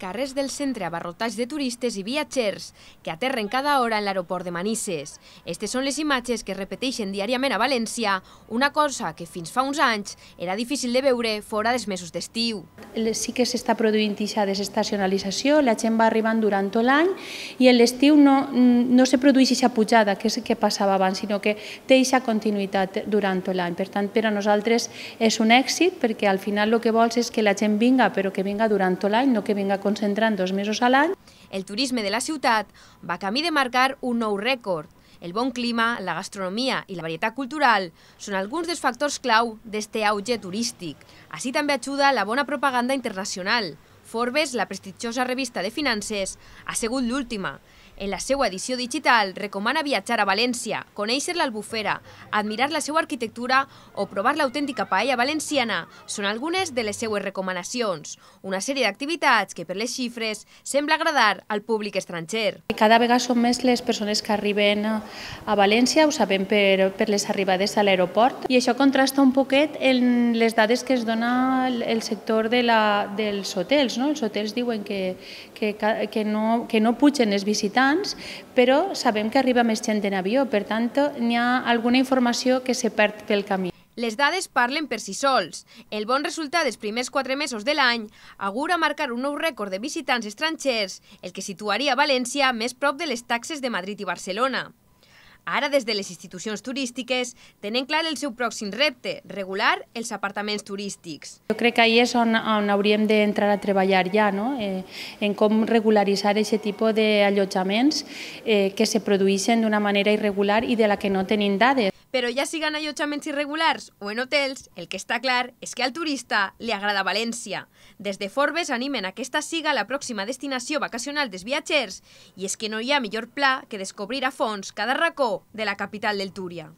carrers del centre abarrotats de turistes i viatgers que aterren cada hora en l'aeroport de Manises. Estes són les imatges que repeteixen diàriament a València, una cosa que fins fa uns anys era difícil de veure fora dels mesos d'estiu. Sí que s'està produint aquesta desestacionalització, la gent va arribant durant tot l'any i a l'estiu no, no se produeix aquesta pujada que és que passava abans, sinó que té aquesta continuïtat durant tot l'any. Per tant, per a nosaltres és un èxit perquè al final el que vols és que la gent vinga, però que vinga durant tot l'any, no que vinga concentrant dos mesos a l'any. El turisme de la ciutat va camí de marcar un nou rècord. El bon clima, la gastronomia i la varietat cultural són alguns dels factors clau d'este auge turístic. Així també ajuda la bona propaganda internacional, Forbes, la prestigiosa revista de finances, ha sigut l'última. En la seva edició digital recomana viatjar a València, conèixer l'Albufera, admirar la seva arquitectura o provar l'autèntica paella valenciana. Són algunes de les seues recomanacions. Una sèrie d'activitats que per les xifres sembla agradar al públic estranger. Cada vegada són més les persones que arriben a València, ho sabem per, per les arribades a l'aeroport, i això contrasta un poquet en les dades que es dona el sector de la, dels hotels no? els hotels diuen que, que, que, no, que no pugen els visitants, però sabem que arriba més gent en avió, per tant, n'hi ha alguna informació que se perd pel camí. Les dades parlen per si sols. El bon resultat dels primers quatre mesos de l'any augura marcar un nou rècord de visitants estrangers, el que situaria València més prop de les taxes de Madrid i Barcelona. Ara, des de les institucions turístiques, tenen clar el seu pròxim repte, regular els apartaments turístics. Jo crec que ahir és on, on hauríem d'entrar a treballar ja, no? eh, en com regularitzar aquest tipus d'allotjaments eh, que se produeixen d'una manera irregular i de la que no tenim dades. Però ja siguen allotjaments irregulars o en hotels, el que està clar és que al turista li agrada València. Des de Forbes animen a que esta siga la pròxima destinació vacacional dels viatgers i és que no hi ha millor pla que descobrir a fons cada racó de la capital del Túria.